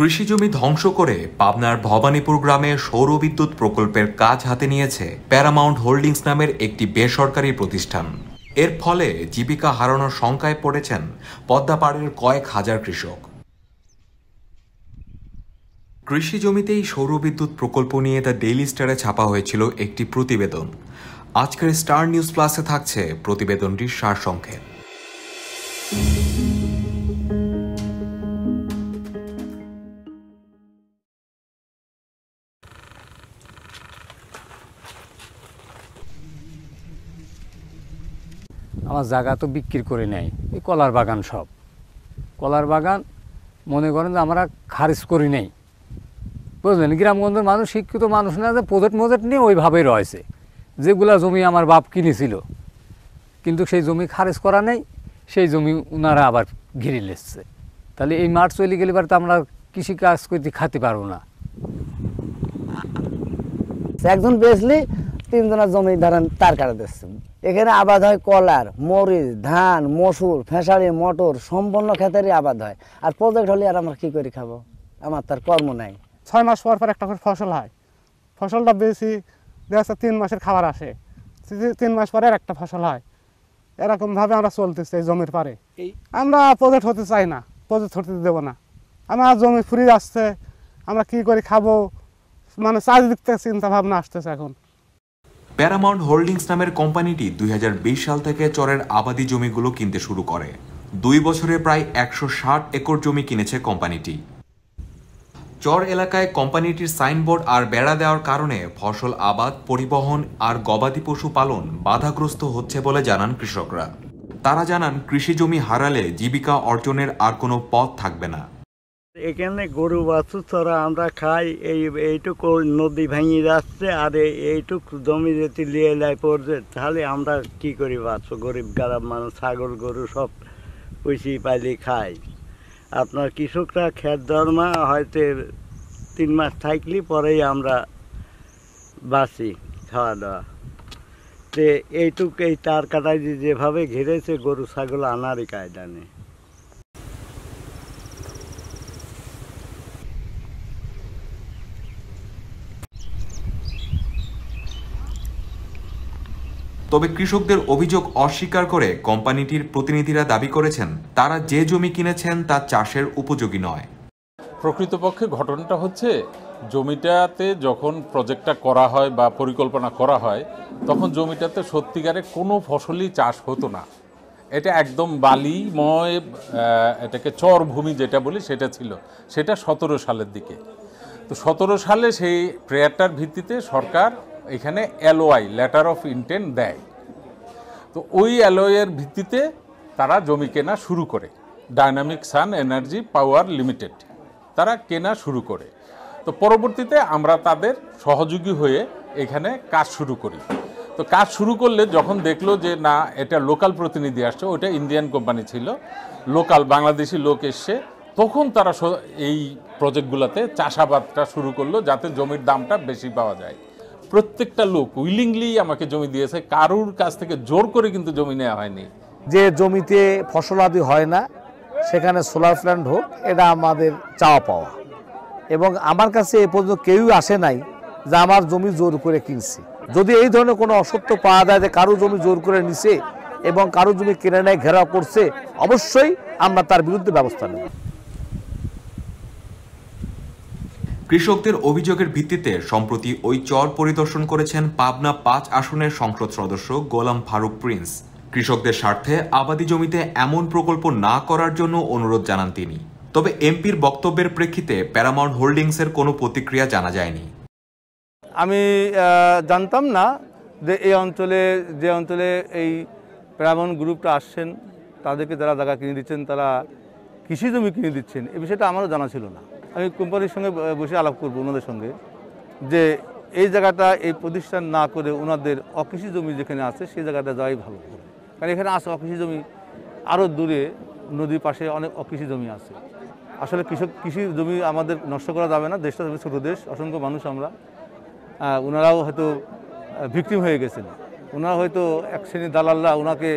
কৃষি জমি ধ্বংস করে পাবনার ভবানীপুর গ্রামে সৌর বিদ্যুৎ প্রকল্পের কাজ হাতে নিয়েছে প্যারামাউন্ট হোল্ডিংস নামের একটি বেসরকারি প্রতিষ্ঠান এর ফলে জীবিকা হারানোর শঙ্কায় পড়েছেন পদ্মাপাড়ের কয়েক হাজার কৃষক কৃষি জমিতেই সৌরবিদ্যুৎ প্রকল্প নিয়ে দ্য ডেইলি স্টারে ছাপা হয়েছিল একটি প্রতিবেদন আজকের স্টার নিউজ প্লাসে থাকছে প্রতিবেদনটির সারসংক্ষেপ আমার জায়গা তো বিক্রি করে নেয় এই কলার বাগান সব কলার বাগান মনে করেন যে আমরা খারিজ করি নেই বুঝলেন গ্রামগঞ্জের মানুষ শিক্ষিত মানুষ না যে প্রজেক্ট মজেট নিয়ে ওইভাবেই রয়েছে যেগুলা জমি আমার বাপ কিনেছিল কিন্তু সেই জমি খারিজ করা নেই সেই জমি ওনারা আবার ঘিরে লেসছে তাহলে এই মাঠ চলে গেলে তো আমরা কৃষি কাজ করতে খাতে পারবো না একজন বেচলি তিনজনের জমি ধরেন তার কারণে দিচ্ছে এখানে আবাদ হয় কলার মরিচ ধান মসুর ফেঁসারি মটর সম্পূর্ণ ক্ষেতেরই আবাদ হয় আর প্রজেক্ট হলে আর আমরা কী করে খাবো আমার তার কর্ম নাই ছয় মাস পর পর একটা করে ফসল হয় ফসলটা বেশি দেখা যাচ্ছে তিন মাসের খাবার আসে তিন মাস পরে একটা ফসল হয় এরকমভাবে আমরা চলতেছি এই জমির পারে আমরা প্রজেক্ট হতে চাই না প্রজেক্ট হতে দেবো না আমার জমি ফুরিয়ে আসছে আমরা কি করে খাবো মানে চারিদিক থেকে চিন্তা ভাবনা আসতেছে এখন প্যারামাউন্ট হোল্ডিংস নামের কোম্পানিটি দুই সাল থেকে চরের আবাদি জমিগুলো কিনতে শুরু করে দুই বছরে প্রায় একশো একর জমি কিনেছে কোম্পানিটি চর এলাকায় কোম্পানিটির সাইনবোর্ড আর বেড়া দেওয়ার কারণে ফসল আবাদ পরিবহন আর গবাদি পশু পালন বাধাগ্রস্ত হচ্ছে বলে জানান কৃষকরা তারা জানান কৃষি জমি হারালে জীবিকা অর্জনের আর কোনো পথ থাকবে না এখানে গরু বাছুর ছাড়া আমরা খাই এই এইটুকু নদী ভেঙে যাচ্ছে আর এইটুক জমি যদি লিয়ে লাই পড়ছে তাহলে আমরা কি করি বাছু গরিব গরিব মানুষ ছাগল গরু সব পুষি পালি খাই আপনার কৃষকরা খ্যাত ধর্মা হয়তো তিন মাস থাকলে পরেই আমরা বাঁচি খাওয়া দাওয়া তে এইটুক এই তার কাটাই যেভাবে ঘিরেছে গরু ছাগল আনারই কায়দা নেই তবে কৃষকদের অভিযোগ অস্বীকার করে কোম্পানিটির প্রতিনিধিরা দাবি করেছেন তারা যে জমি কিনেছেন তা চাষের উপযোগী নয় প্রকৃতপক্ষে ঘটনাটা হচ্ছে জমিটাতে যখন প্রজেক্টটা করা হয় বা পরিকল্পনা করা হয় তখন জমিটাতে সত্যিকারে কোনো ফসলই চাষ হতো না এটা একদম বালিময় এটাকে চর ভূমি যেটা বলি সেটা ছিল সেটা সতেরো সালের দিকে তো সতেরো সালে সেই প্রেয়ারটার ভিত্তিতে সরকার এখানে এলওয়াই লেটার অফ ইন্টেন্ট দেয় তো ওই এলওয়াইয়ের ভিত্তিতে তারা জমি কেনা শুরু করে dynamic sun energy power limited তারা কেনা শুরু করে তো পরবর্তীতে আমরা তাদের সহযোগী হয়ে এখানে কাজ শুরু করি তো কাজ শুরু করলে যখন দেখলো যে না এটা লোকাল প্রতিনিধি আসছে ওটা ইন্ডিয়ান কোম্পানি ছিল লোকাল বাংলাদেশি লোক এসছে তখন তারা এই প্রজেক্টগুলোতে চাষাবাদটা শুরু করলো যাতে জমির দামটা বেশি পাওয়া যায় প্রত্যেকটা লোক উইলিংলি আমাকে জমি দিয়েছে কারুর কাছ থেকে জোর করে কিন্তু জমি নেওয়া হয়নি যে জমিতে ফসল আদি হয় না সেখানে সোলার প্ল্যান্ট হোক এটা আমাদের চাওয়া পাওয়া এবং আমার কাছে এ পর্যন্ত কেউই আসে নাই যে আমার জমি জোর করে কিনছে যদি এই ধরনের কোনো অসত্য পাওয়া যায় যে কারো জমি জোর করে নিছে এবং কারো জমি কেনে নেয় ঘেরাও করছে অবশ্যই আমরা তার বিরুদ্ধে ব্যবস্থা নেব কৃষকদের অভিযোগের ভিত্তিতে সম্প্রতি ওই চর পরিদর্শন করেছেন পাবনা পাঁচ আসনের সংসদ সদস্য গোলাম ফারুক প্রিন্স কৃষকদের স্বার্থে আবাদি জমিতে এমন প্রকল্প না করার জন্য অনুরোধ জানান তিনি তবে এমপির বক্তব্যের প্রেক্ষিতে প্যারামাউন্ট হোল্ডিংসের কোনো প্রতিক্রিয়া জানা যায়নি আমি জানতাম না যে এই অঞ্চলে যে অঞ্চলে এই প্যারামাউন্ট গ্রুপটা আসছেন তাদেরকে যারা জায়গা কিনে দিচ্ছেন তারা কৃষি জমি কিনে দিচ্ছেন এ বিষয়টা আমারও জানা ছিল না আমি কোম্পানির সঙ্গে বসে আলাপ করব ওনাদের সঙ্গে যে এই জায়গাটা এই প্রতিষ্ঠান না করে ওনাদের অকৃষি জমি যেখানে আছে সেই জায়গাটা যাওয়াই ভালো কারণ এখানে আছে অকৃষি জমি আরও দূরে নদীর পাশে অনেক অকৃষি জমি আছে আসলে কৃষক কৃষি জমি আমাদের নষ্ট করা যাবে না দেশটা ছোটো দেশ অসংখ্য মানুষ আমরা ওনারাও হয়তো ভিক্টিম হয়ে গেছেন ওনারা হয়তো এক শ্রেণীর দালালরা ওনাকে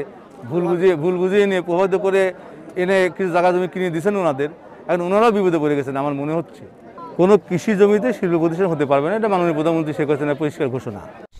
ভুল বুঝিয়ে ভুল বুঝিয়ে নিয়ে প্রভাবিত করে এনে কিছু জায়গা জমি কিনে দিয়েছেন ওনাদের এখন ওনারাও বিপদে পড়ে গেছেন আমার মনে হচ্ছে কোনো কৃষি জমিতে শিল্প প্রতিষ্ঠান হতে পারবে না এটা মাননীয় প্রধানমন্ত্রী শেখ হাসিনার পরিষ্কার ঘোষণা